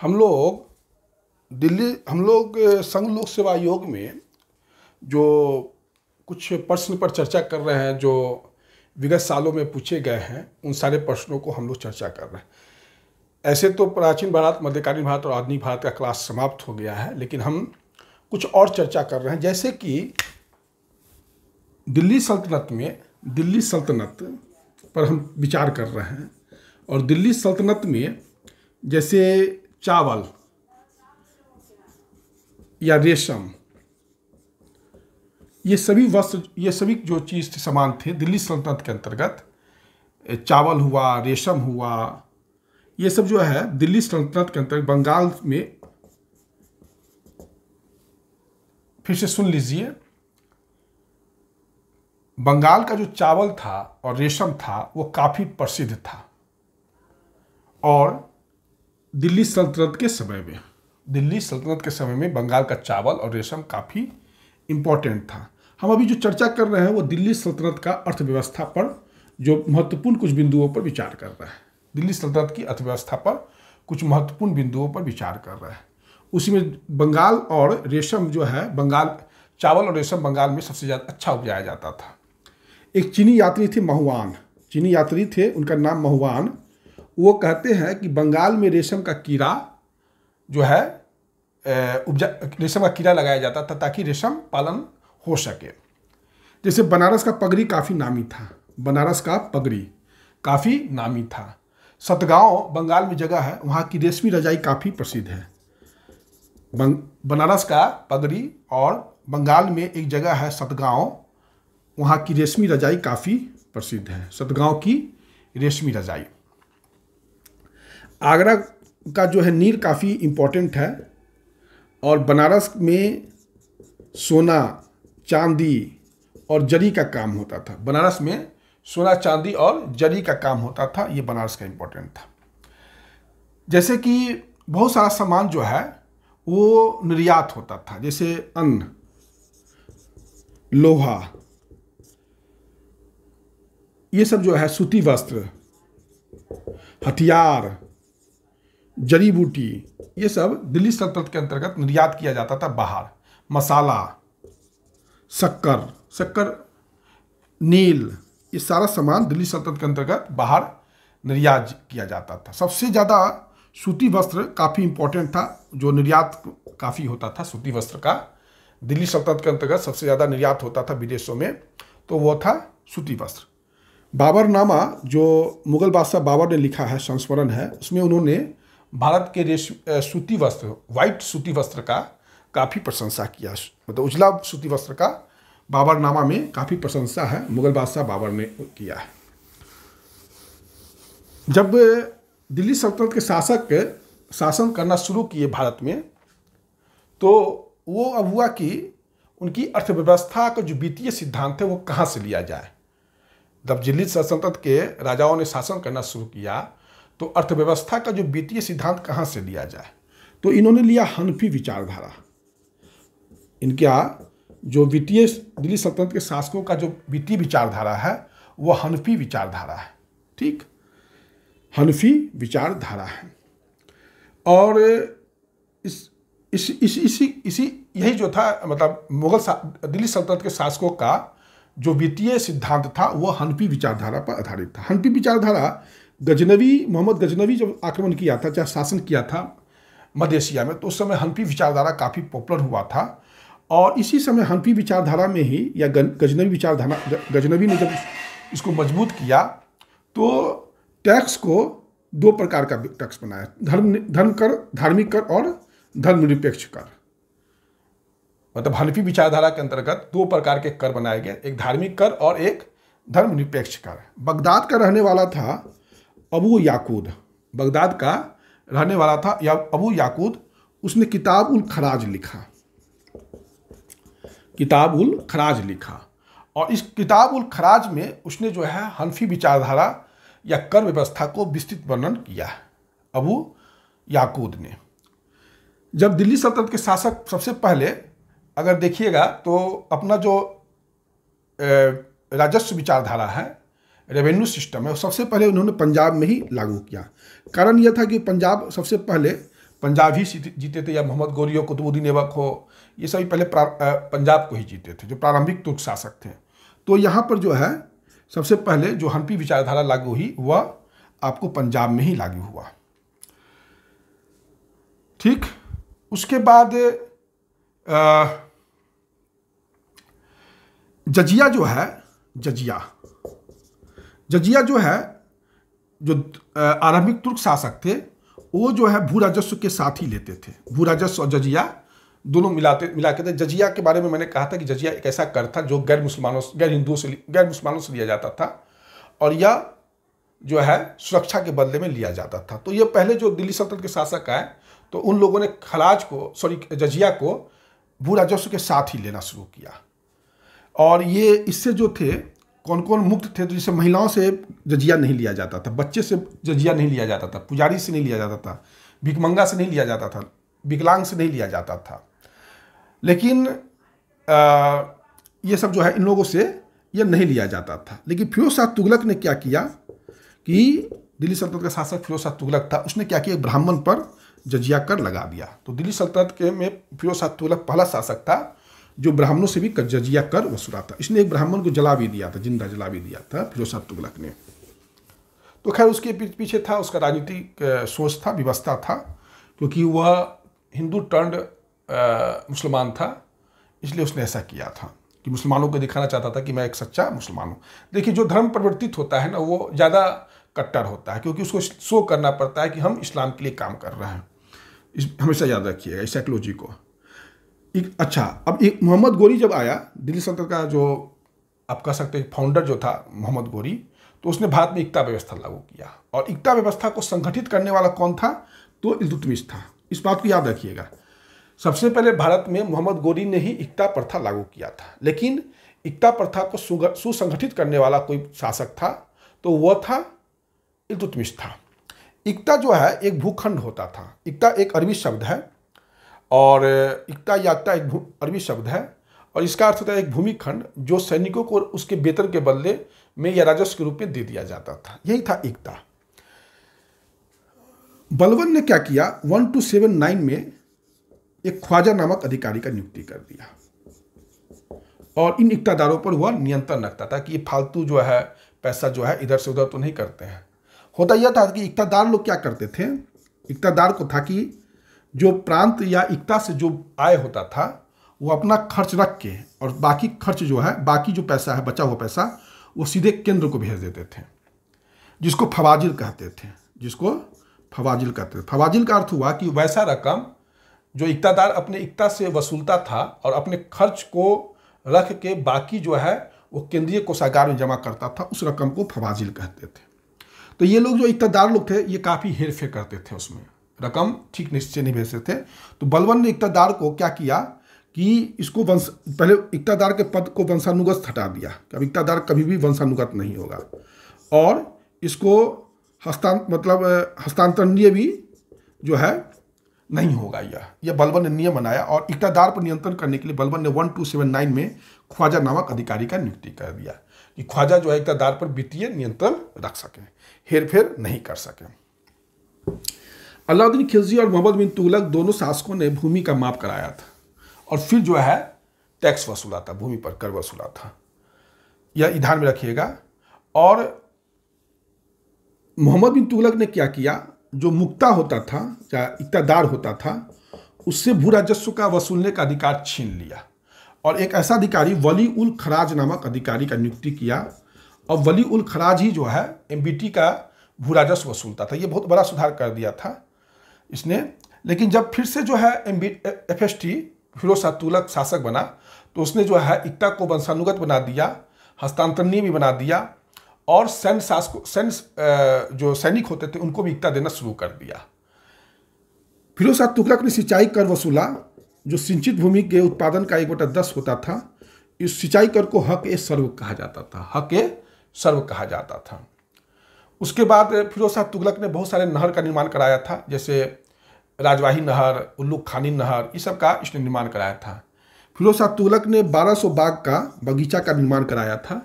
हम लोग दिल्ली हम लोग संघ लोक सेवा आयोग में जो कुछ प्रश्न पर चर्चा कर रहे हैं जो विगत सालों में पूछे गए हैं उन सारे प्रश्नों को हम लोग चर्चा कर रहे हैं ऐसे तो प्राचीन भारत मध्यकालीन भारत और आधुनिक भारत का क्लास समाप्त हो गया है लेकिन हम कुछ और चर्चा कर रहे हैं जैसे कि दिल्ली सल्तनत में दिल्ली सल्तनत पर हम विचार कर रहे हैं और दिल्ली सल्तनत में जैसे चावल या रेशम ये सभी वस्त्र ये सभी जो चीज़ थे सामान थे दिल्ली सल्तनत के अंतर्गत चावल हुआ रेशम हुआ ये सब जो है दिल्ली सल्तनत के अंतर्गत बंगाल में फिर से सुन लीजिए बंगाल का जो चावल था और रेशम था वो काफ़ी प्रसिद्ध था और दिल्ली सल्तनत के समय में दिल्ली सल्तनत के समय में बंगाल का चावल और रेशम काफ़ी इम्पोर्टेंट था हम अभी जो चर्चा कर रहे हैं वो दिल्ली सल्तनत का अर्थव्यवस्था पर जो महत्वपूर्ण कुछ बिंदुओं पर विचार कर रहा है दिल्ली सल्तनत की अर्थव्यवस्था पर कुछ महत्वपूर्ण बिंदुओं पर विचार कर रहा है उसी में बंगाल और रेशम जो है बंगाल चावल और रेशम बंगाल में सबसे ज़्यादा अच्छा उपजाया जाता था एक चीनी यात्री थे महुआन चीनी यात्री थे उनका नाम महुआन वो कहते हैं कि बंगाल में रेशम का कीड़ा जो है उपजा रेशम का कीड़ा लगाया जाता था ताकि रेशम पालन हो सके जैसे बनारस का पगड़ी काफ़ी नामी था बनारस का पगड़ी काफ़ी नामी था सतगांव बंगाल में जगह है वहाँ की रेशमी रजाई काफ़ी प्रसिद्ध है बनारस का पगड़ी और बंगाल में एक जगह है सतगांव वहाँ की रेशमी रजाई काफ़ी प्रसिद्ध है सतगांव की रेशमी रजाई आगरा का जो है नीर काफ़ी इम्पोर्टेंट है और बनारस में सोना चांदी और जरी का काम होता था बनारस में सोना चांदी और जरी का काम होता था ये बनारस का इम्पोर्टेंट था जैसे कि बहुत सारा सामान जो है वो निर्यात होता था जैसे अन्न लोहा ये सब जो है सूती वस्त्र हथियार जड़ी बूटी ये सब दिल्ली सल्तनत के अंतर्गत निर्यात किया जाता था बाहर मसाला शक्कर शक्कर नील ये सारा सामान दिल्ली सल्तनत के अंतर्गत बाहर निर्यात किया जाता था सबसे ज़्यादा सूती वस्त्र काफ़ी इम्पोर्टेंट था जो निर्यात काफ़ी होता था सूती वस्त्र का दिल्ली सल्तनत के अंतर्गत सबसे ज़्यादा निर्यात होता था विदेशों में तो वह था सूती वस्त्र बाबरनामा जो मुगल बादशाह बाबर ने लिखा है संस्मरण है उसमें उन्होंने भारत के रेश सूती वस्त्र व्हाइट सूती वस्त्र का काफ़ी प्रशंसा किया मतलब उजला सूती वस्त्र का बाबरनामा में काफ़ी प्रशंसा है मुगल बादशाह बाबर ने किया है जब दिल्ली सल्तनत के शासक शासन करना शुरू किए भारत में तो वो अब हुआ कि उनकी अर्थव्यवस्था का जो वित्तीय सिद्धांत है वो कहाँ से लिया जाए जब दिल्ली सल्तनत के राजाओं ने शासन करना शुरू किया तो अर्थव्यवस्था का जो वित्तीय सिद्धांत कहाँ से लिया जाए तो इन्होंने लिया हनफी विचारधारा इनका जो वित्तीय दिल्ली सल्तनत के शासकों का जो वित्तीय विचारधारा है वह हनफी विचारधारा है ठीक हनफी विचारधारा है और इस इस इसी इसी यही जो था मतलब मुगल दिल्ली सल्तनत के शासकों का जो वित्तीय सिद्धांत था वह हनफी विचारधारा पर आधारित था हनफी विचारधारा गजनवी मोहम्मद गजनवी जब आक्रमण किया था चाहे शासन किया था मध्य एशिया में तो उस समय हनफी विचारधारा काफ़ी पॉपुलर हुआ था और इसी समय हनफी विचारधारा में ही या गजनवी विचारधारा गजनवी ने जब इसको मजबूत किया तो टैक्स को दो प्रकार का टैक्स बनाया धर्म धर्म कर धार्मिक कर और धर्मनिरपेक्ष कर मतलब हनफी विचारधारा के अंतर्गत दो प्रकार के कर बनाए गए एक धार्मिक कर और एक धर्मनिरपेक्ष कर बगदाद का रहने वाला था अबू याकूद बगदाद का रहने वाला था या अबू याकूद उसने किताब उल खराज लिखा किताब उल खराज लिखा और इस किताब उल खराज में उसने जो है हनफी विचारधारा या कर व्यवस्था को विस्तृत वर्णन किया है अबू याकूद ने जब दिल्ली सल्तनत के शासक सबसे पहले अगर देखिएगा तो अपना जो राजस्व विचारधारा है रेवेन्यू सिस्टम है सबसे पहले उन्होंने पंजाब में ही लागू किया कारण यह था कि पंजाब सबसे पहले पंजाब ही जीते थे या मोहम्मद गौरी हो कुतुबुद्दीन एवक हो ये सभी पहले पंजाब को ही जीते थे जो प्रारंभिक तुर्क शासक थे तो यहाँ पर जो है सबसे पहले जो हम्पी विचारधारा लागू हुई वह आपको पंजाब में ही लागू हुआ ठीक उसके बाद जजिया जो है जजिया जजिया जो है जो आरंभिक तुर्क शासक थे वो जो है भू राजस्व के साथ ही लेते थे भू राजस्व और जजिया दोनों मिलाते मिला के थे जजिया के बारे में मैंने कहा था कि जजिया एक ऐसा कर था जो गैर मुसलमानों गैर हिंदुओं से गैर मुसलमानों से लिया जाता था और यह जो है सुरक्षा के बदले में लिया जाता था तो ये पहले जो दिल्ली सल्तनत के शासक आए तो उन लोगों ने खलाज को सॉरी जजिया को भू राजस्व के साथ ही लेना शुरू किया और ये इससे जो थे कौन कौन मुक्त थे तो जैसे महिलाओं से जजिया नहीं लिया जाता था बच्चे से जजिया नहीं लिया जाता था पुजारी से नहीं लिया जाता था भिकमंगा से नहीं लिया जाता था विकलांग से नहीं लिया जाता था लेकिन आ, ये सब जो है इन लोगों से ये नहीं लिया जाता था लेकिन फिरोज शाह तुगलक ने क्या किया कि दिल्ली सल्तनत का शासक फिरोज शाह तुगलक था उसने क्या किया ब्राह्मण पर जजिया कर लगा दिया तो दिल्ली सल्तनत के में फिरोज शाह तुगलक पहला शासक था जो ब्राह्मणों से भी जजिया कर वसूला था इसने एक ब्राह्मण को जला भी दिया था जिंदा जला भी दिया था फिर तुगलक ने तो खैर उसके पीछे था उसका राजनीतिक सोच था व्यवस्था था क्योंकि वह हिंदू टर्न मुसलमान था इसलिए उसने ऐसा किया था कि मुसलमानों को दिखाना चाहता था कि मैं एक सच्चा मुसलमान हूँ देखिए जो धर्म परिवर्तित होता है ना वो ज़्यादा कट्टर होता है क्योंकि उसको शो करना पड़ता है कि हम इस्लाम के लिए काम कर रहे हैं हमेशा याद रखिएगा इस साइकोलॉजी को एक अच्छा अब एक मोहम्मद गोरी जब आया दिल्ली सल्तनत का जो आप कह सकते हैं फाउंडर जो था मोहम्मद गोरी तो उसने भारत में एकता व्यवस्था लागू किया और एकता व्यवस्था को संगठित करने वाला कौन था तो इल्तुतमिश था इस बात को याद रखिएगा सबसे पहले भारत में मोहम्मद गोरी ने ही एकता प्रथा लागू किया था लेकिन एकता प्रथा को सुसंगठित करने वाला कोई शासक था तो वह था इल्तुतमिश था एकता जो है एक भूखंड होता था एकता एक अरबी शब्द है और इकता याकता एक अरबी शब्द है और इसका अर्थ होता है एक भूमि खंड जो सैनिकों को उसके वेतन के बदले में या राजस्व के रूप में दे दिया जाता था यही था एकता बलवन ने क्या किया वन टू सेवन नाइन में एक ख्वाजा नामक अधिकारी का नियुक्ति कर दिया और इन इकतादारों पर हुआ नियंत्रण रखता था कि ये फालतू जो है पैसा जो है इधर से उधर तो नहीं करते हैं होता यह था कि इकतादार लोग क्या करते थे इकतादार को था कि जो प्रांत या इकता से जो आय होता था वो अपना खर्च रख के और बाकी खर्च जो है बाकी जो पैसा है बचा हुआ पैसा वो सीधे केंद्र को भेज देते थे जिसको फवाजिल कहते थे जिसको फवाजिल कहते थे फवाजिल का अर्थ हुआ कि वैसा रकम जो इकतादार अपने इकता से वसूलता था और अपने खर्च को रख के बाकी जो है वो केंद्रीय कोषागार में जमा करता था उस रकम को फवाजिल कहते थे तो ये लोग जो इकतादार लोग थे ये काफ़ी हेर फेर करते थे उसमें रकम ठीक निश्चय नहीं भेज सकते तो बलवन ने इकतादार को क्या किया कि इसको वंश पहले इकतादार के पद को वंशानुगत हटा दिया अब इकतादार कभी भी वंशानुगत नहीं होगा और इसको हस्तांत मतलब हस्तांतरणीय भी जो है नहीं होगा यह यह बलबन ने नियम बनाया और इकतादार पर नियंत्रण करने के लिए बलबन ने वन टू सेवन नाइन में ख्वाजा नामक अधिकारी का नियुक्ति कर दिया कि ख्वाजा जो है इकतादार पर वित्तीय नियंत्रण रख सकें हेरफेर नहीं कर सकें अलाउद्दीन खिलजी और मोहम्मद बिन तुगलक दोनों शासकों ने भूमि का माप कराया था और फिर जो है टैक्स वसूला था भूमि पर कर वसूला था यह ध्यान में रखिएगा और मोहम्मद बिन तुगलक ने क्या किया जो मुक्ता होता था या इकतदार होता था उससे भू राजस्व का वसूलने का अधिकार छीन लिया और एक ऐसा अधिकारी वली उल खराज नामक अधिकारी का नियुक्ति किया और वली उल खराज ही जो है एम का भू राजस्व वसूलता था यह बहुत बड़ा सुधार कर दिया था इसने लेकिन जब फिर से जो है M B F S T तुलक शासक बना तो उसने जो है इक्ता को वंशानुगत बना दिया हस्तांतरणीय भी बना दिया और सैन्य शासकों सैन्य जो सैनिक होते थे उनको भी इक्ता देना शुरू कर दिया फिरोसा तुलक तुगलक ने सिंचाई कर वसूला जो सिंचित भूमि के उत्पादन का एक बटा दस होता था इस सिंचाई कर को हक ए सर्व कहा जाता था हक ए सर्व कहा जाता था उसके बाद फिरोज शाह तुगलक ने बहुत सारे नहर का निर्माण कराया था जैसे राजवाही नहर उल्लू खानी नहर इस सब का इसने निर्माण कराया था फिरोज शाह तुगलक ने 1200 बाग का बगीचा का निर्माण कराया था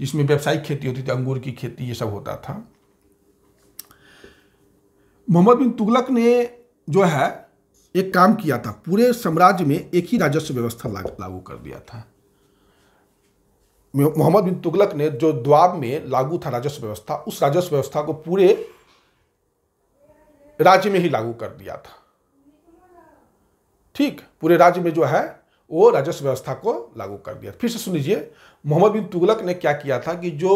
जिसमें व्यावसायिक खेती होती थी अंगूर की खेती ये सब होता था मोहम्मद बिन तुगलक ने जो है एक काम किया था पूरे साम्राज्य में एक ही राजस्व व्यवस्था लागू कर दिया था मोहम्मद बिन तुगलक ने जो द्वाब में लागू था राजस्व व्यवस्था उस राजस्व व्यवस्था को पूरे राज्य में ही लागू कर दिया था ठीक पूरे राज्य में जो है वो राजस्व व्यवस्था को लागू कर दिया फिर से सुन लीजिए मोहम्मद बिन तुगलक ने क्या किया था कि जो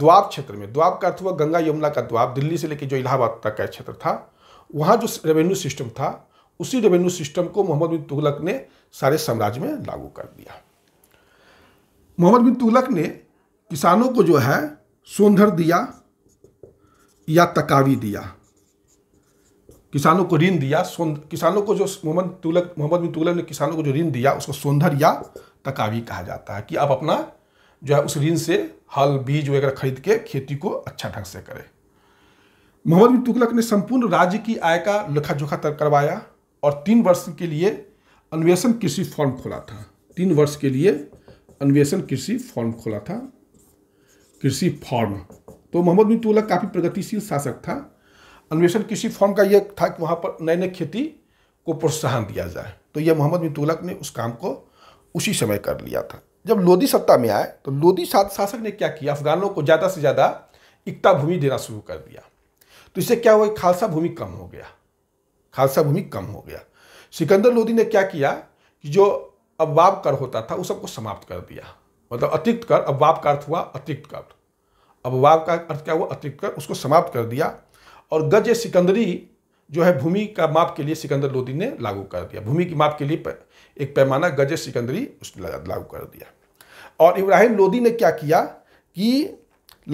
द्वाब क्षेत्र में द्वाब का अर्थ हुआ गंगा यमुना का द्वाब दिल्ली से लेकर जो इलाहाबाद तक का क्षेत्र था वहाँ जो रेवेन्यू सिस्टम था उसी रेवेन्यू सिस्टम को मोहम्मद बिन तुगलक ने सारे साम्राज्य में लागू कर दिया मोहम्मद बिन तुलक ने किसानों को जो है सोंधर दिया या तकावी दिया किसानों को ऋण दिया किसानों को जो मोहम्मद तुलक मोहम्मद बिन तुलक ने किसानों को जो ऋण दिया उसको सोंधर या तकावी कहा जाता है कि आप अपना जो है उस ऋण से हल बीज वगैरह खरीद के खेती को अच्छा ढंग से करें मोहम्मद बिन तुगलक ने संपूर्ण राज्य की आय का लेखा जोखा तय करवाया और तीन वर्ष के लिए अन्वेषण कृषि फॉर्म खोला था तीन वर्ष के लिए अन्वेषण कृषि फॉर्म खोला था कृषि फॉर्म तो मोहम्मद बिन तुगलक काफ़ी प्रगतिशील शासक था अन्वेषण कृषि फॉर्म का यह था कि वहाँ पर नए नए खेती को प्रोत्साहन दिया जाए तो यह मोहम्मद बिन तुगलक ने उस काम को उसी समय कर लिया था जब लोधी सत्ता में आए तो लोधी शासक ने क्या किया अफगानों को ज़्यादा से ज़्यादा इकता भूमि देना शुरू कर दिया तो इससे क्या हुआ खालसा भूमि कम हो गया खालसा भूमि कम हो गया सिकंदर लोधी ने क्या किया कि जो अबवाब कर होता था उस सबको समाप्त कर दिया मतलब अतिरिक्त कर अबवाब का अर्थ हुआ अतिरिक्त कर अबवाब का अर्थ क्या हुआ अतिरिक्त कर उसको समाप्त कर दिया और गज सिकंदरी जो है भूमि का माप के लिए सिकंदर लोदी ने लागू कर दिया भूमि की माप के लिए एक पैमाना गज सिकंदरी उसने लागू कर दिया और इब्राहिम लोदी ने क्या किया कि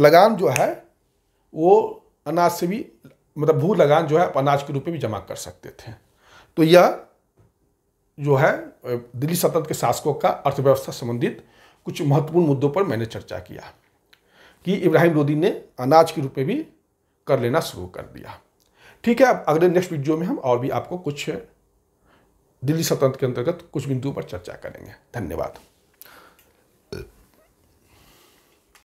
लगान जो है वो अनाज से भी मतलब भू लगान जो है अनाज के रूप में भी जमा कर सकते थे तो यह जो है दिल्ली सल्तनत के शासकों का अर्थव्यवस्था संबंधित कुछ महत्वपूर्ण मुद्दों पर मैंने चर्चा किया कि इब्राहिम लोदी ने अनाज के रूप में भी कर लेना शुरू कर दिया ठीक है अब अगले नेक्स्ट वीडियो में हम और भी आपको कुछ दिल्ली सल्तनत के अंतर्गत कुछ बिंदुओं पर चर्चा करेंगे धन्यवाद